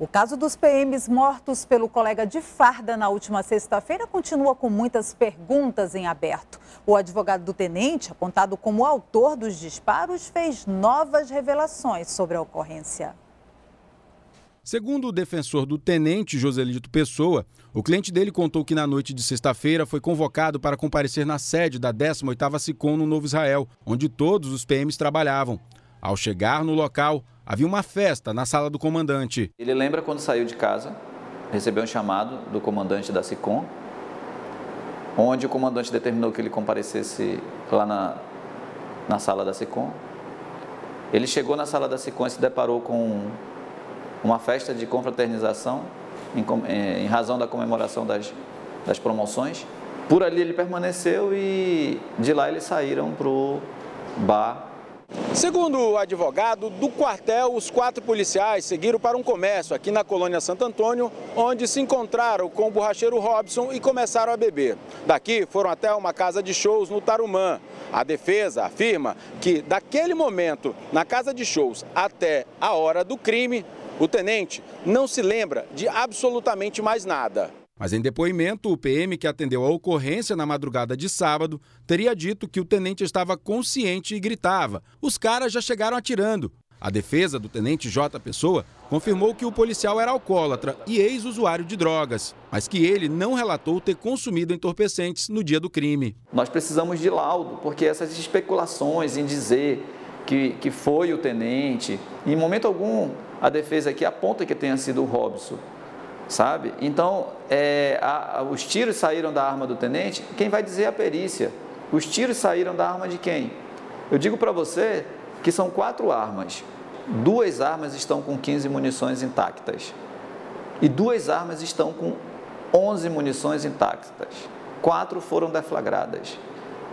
O caso dos PMs mortos pelo colega de farda na última sexta-feira continua com muitas perguntas em aberto. O advogado do tenente, apontado como autor dos disparos, fez novas revelações sobre a ocorrência. Segundo o defensor do tenente Joselito Pessoa, o cliente dele contou que na noite de sexta-feira foi convocado para comparecer na sede da 18ª SICOM no Novo Israel, onde todos os PMs trabalhavam. Ao chegar no local, havia uma festa na sala do comandante. Ele lembra quando saiu de casa, recebeu um chamado do comandante da SICOM, onde o comandante determinou que ele comparecesse lá na, na sala da SICOM. Ele chegou na sala da SICOM e se deparou com uma festa de confraternização em, eh, em razão da comemoração das, das promoções. Por ali ele permaneceu e de lá eles saíram para o bar Segundo o advogado, do quartel, os quatro policiais seguiram para um comércio aqui na colônia Santo Antônio, onde se encontraram com o borracheiro Robson e começaram a beber. Daqui foram até uma casa de shows no Tarumã. A defesa afirma que, daquele momento, na casa de shows até a hora do crime, o tenente não se lembra de absolutamente mais nada. Mas em depoimento, o PM que atendeu a ocorrência na madrugada de sábado teria dito que o tenente estava consciente e gritava: Os caras já chegaram atirando. A defesa do tenente J. Pessoa confirmou que o policial era alcoólatra e ex-usuário de drogas, mas que ele não relatou ter consumido entorpecentes no dia do crime. Nós precisamos de laudo, porque essas especulações em dizer que, que foi o tenente, em momento algum a defesa aqui aponta que tenha sido o Robson sabe? Então, é, a, a, os tiros saíram da arma do tenente, quem vai dizer a perícia. Os tiros saíram da arma de quem? Eu digo para você que são quatro armas. Duas armas estão com 15 munições intactas. E duas armas estão com 11 munições intactas. Quatro foram deflagradas.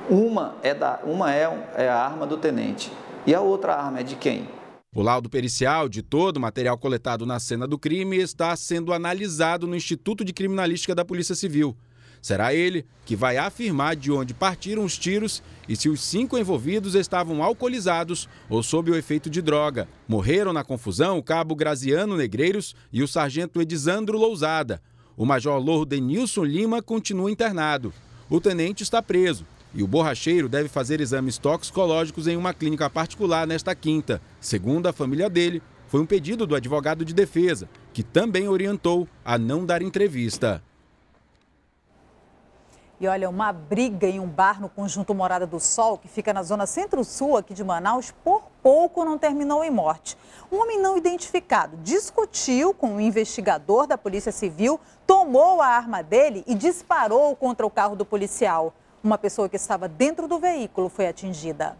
Uma é, da, uma é, é a arma do tenente. E a outra arma é de quem? O laudo pericial de todo o material coletado na cena do crime está sendo analisado no Instituto de Criminalística da Polícia Civil. Será ele que vai afirmar de onde partiram os tiros e se os cinco envolvidos estavam alcoolizados ou sob o efeito de droga. Morreram na confusão o cabo Graziano Negreiros e o sargento Edisandro Lousada. O major Lourdes Nilson Lima continua internado. O tenente está preso e o borracheiro deve fazer exames toxicológicos em uma clínica particular nesta quinta. Segundo a família dele, foi um pedido do advogado de defesa, que também orientou a não dar entrevista. E olha, uma briga em um bar no conjunto Morada do Sol, que fica na zona centro-sul aqui de Manaus, por pouco não terminou em morte. Um homem não identificado discutiu com um investigador da Polícia Civil, tomou a arma dele e disparou contra o carro do policial. Uma pessoa que estava dentro do veículo foi atingida.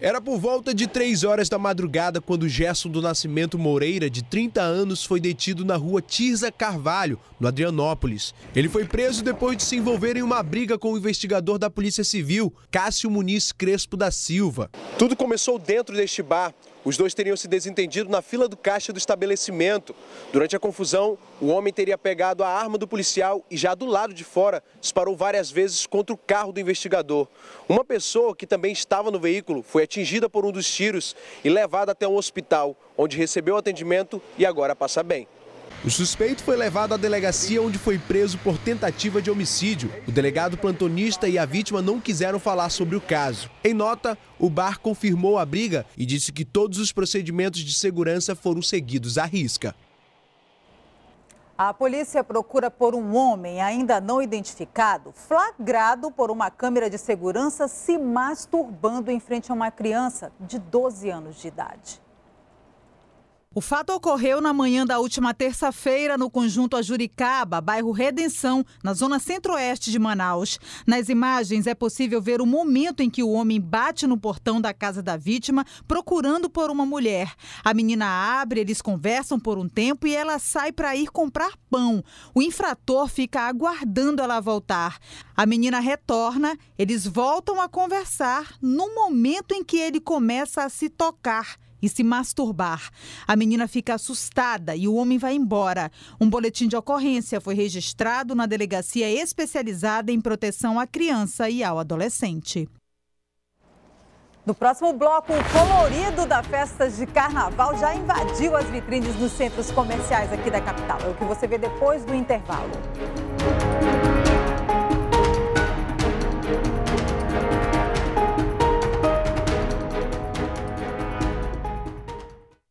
Era por volta de 3 horas da madrugada quando Gerson do Nascimento Moreira, de 30 anos, foi detido na rua Tirza Carvalho, no Adrianópolis. Ele foi preso depois de se envolver em uma briga com o investigador da Polícia Civil, Cássio Muniz Crespo da Silva. Tudo começou dentro deste bar, os dois teriam se desentendido na fila do caixa do estabelecimento. Durante a confusão, o homem teria pegado a arma do policial e, já do lado de fora, disparou várias vezes contra o carro do investigador. Uma pessoa que também estava no veículo foi atingida por um dos tiros e levada até um hospital, onde recebeu atendimento e agora passa bem. O suspeito foi levado à delegacia onde foi preso por tentativa de homicídio. O delegado plantonista e a vítima não quiseram falar sobre o caso. Em nota, o bar confirmou a briga e disse que todos os procedimentos de segurança foram seguidos à risca. A polícia procura por um homem ainda não identificado, flagrado por uma câmera de segurança se masturbando em frente a uma criança de 12 anos de idade. O fato ocorreu na manhã da última terça-feira no conjunto Ajuricaba, bairro Redenção, na zona centro-oeste de Manaus. Nas imagens é possível ver o momento em que o homem bate no portão da casa da vítima procurando por uma mulher. A menina abre, eles conversam por um tempo e ela sai para ir comprar pão. O infrator fica aguardando ela voltar. A menina retorna, eles voltam a conversar no momento em que ele começa a se tocar e se masturbar. A menina fica assustada e o homem vai embora. Um boletim de ocorrência foi registrado na delegacia especializada em proteção à criança e ao adolescente. No próximo bloco, o colorido da festa de carnaval já invadiu as vitrines nos centros comerciais aqui da capital. É o que você vê depois do intervalo.